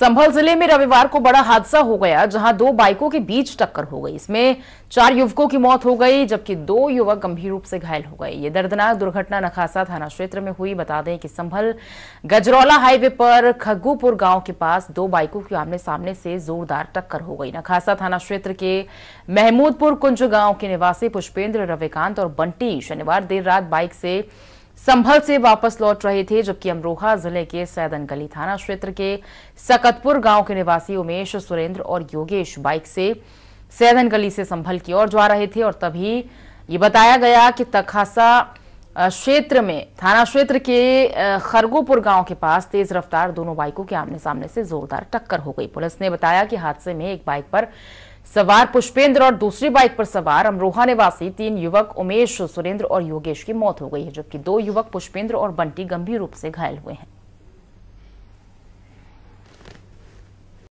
संभल जिले में रविवार को बड़ा हादसा हो गया जहां दो बाइकों के बीच टक्कर हो गई इसमें चार युवकों की मौत हो गई जबकि दो युवक गंभीर रूप से घायल हो गए ये दर्दनाक दुर्घटना नखासा थाना क्षेत्र में हुई बता दें कि संभल गजरौला हाईवे पर खग्गूपुर गांव के पास दो बाइकों की आमने सामने से जोरदार टक्कर हो गई नखासा थाना क्षेत्र के महमूदपुर कुंज गांव के निवासी पुष्पेंद्र रविकांत और बंटी शनिवार देर रात बाइक से संभल से वापस लौट रहे थे जबकि अमरोहा जिले के सैदन गली थाना क्षेत्र के सकतपुर गांव के निवासी उमेश सुरेंद्र और योगेश बाइक से सैदन गली से संभल की ओर जा रहे थे और तभी ये बताया गया कि तखासा क्षेत्र में थाना क्षेत्र के खरगोपुर गांव के पास तेज रफ्तार दोनों बाइकों के आमने सामने से जोरदार टक्कर हो गई पुलिस ने बताया कि हादसे में एक बाइक पर सवार पुष्पेंद्र और दूसरी बाइक पर सवार अमरोहा निवासी तीन युवक उमेश सुरेंद्र और योगेश की मौत हो गई है जबकि दो युवक पुष्पेंद्र और बंटी गंभीर रूप से घायल हुए हैं